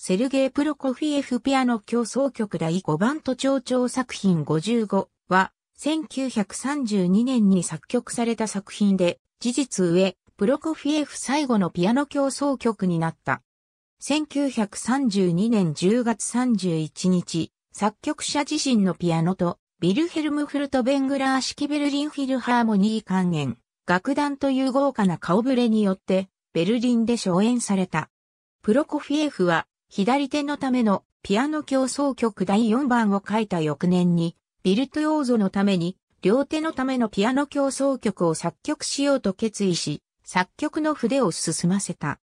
セルゲイ・プロコフィエフピアノ競争曲第5番と長調作品55は、1932年に作曲された作品で、事実上、プロコフィエフ最後のピアノ競争曲になった。1932年10月31日、作曲者自身のピアノと、ビルヘルム・フルト・ベングラー式ベルリンフィルハーモニー還元、楽団という豪華な顔ぶれによって、ベルリンで初演された。プロコフィエフは、左手のためのピアノ競奏曲第4番を書いた翌年に、ビルトヨーゾのために、両手のためのピアノ競奏曲を作曲しようと決意し、作曲の筆を進ませた。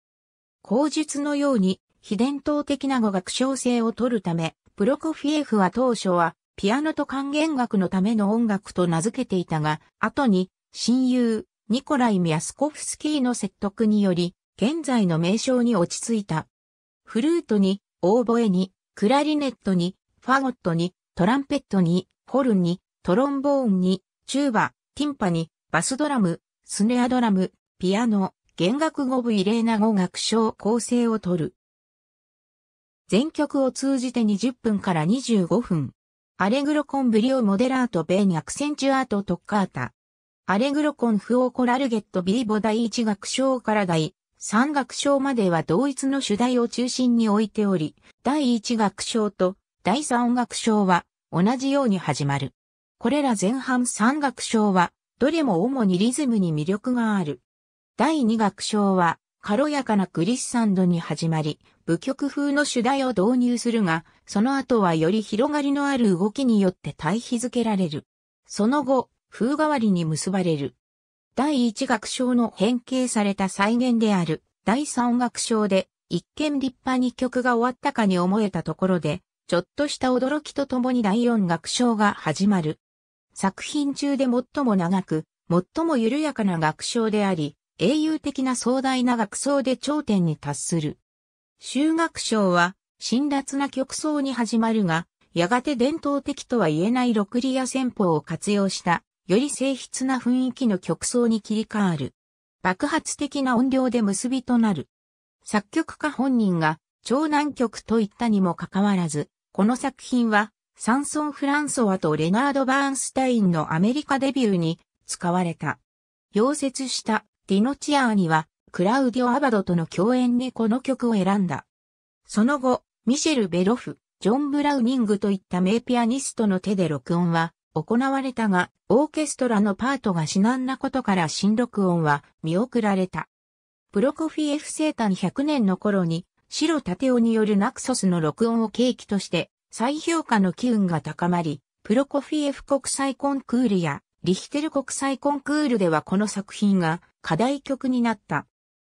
口述のように、非伝統的な語学小性を取るため、プロコフィエフは当初は、ピアノと管弦楽のための音楽と名付けていたが、後に、親友、ニコライ・ミアスコフスキーの説得により、現在の名称に落ち着いた。フルートに、オーボエに、クラリネットに、ファゴットに、トランペットに、ホルンに、トロンボーンに、チューバ、ティンパに、バスドラム、スネアドラム、ピアノ、弦楽語部異例な語学章構成をとる。全曲を通じて20分から25分。アレグロコンブリオモデラートベーニアクセンチュアートトッカータ。アレグロコンフオーコラルゲットビーボ第一楽章から第三学章までは同一の主題を中心に置いており、第一学章と第三学章は同じように始まる。これら前半三学章は、どれも主にリズムに魅力がある。第二楽章は、軽やかなクリスサンドに始まり、舞曲風の主題を導入するが、その後はより広がりのある動きによって対比づけられる。その後、風変わりに結ばれる。第一楽章の変形された再現である、第三楽章で、一見立派に曲が終わったかに思えたところで、ちょっとした驚きとともに第四楽章が始まる。作品中で最も長く、最も緩やかな楽章であり、英雄的な壮大な楽章で頂点に達する。修楽章は、辛辣な曲奏に始まるが、やがて伝統的とは言えない六リア戦法を活用したより静筆な雰囲気の曲奏に切り替わる。爆発的な音量で結びとなる。作曲家本人が長難曲と言ったにもかかわらず、この作品はサンソン・フランソワとレナード・バーンスタインのアメリカデビューに使われた。溶接したディノチアーニはクラウディオ・アバドとの共演にこの曲を選んだ。その後、ミシェル・ベロフ、ジョン・ブラウニングといった名ピアニストの手で録音は行われたが、オーケストラのパートが至難なことから新録音は見送られた。プロコフィエフ生誕100年の頃に、白立夫によるナクソスの録音を契機として再評価の機運が高まり、プロコフィエフ国際コンクールやリヒテル国際コンクールではこの作品が課題曲になった。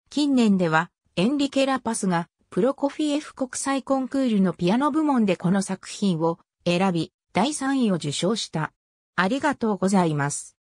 近年ではエンリケ・ラパスがプロコフィエフ国際コンクールのピアノ部門でこの作品を選び、第3位を受賞した。ありがとうございます。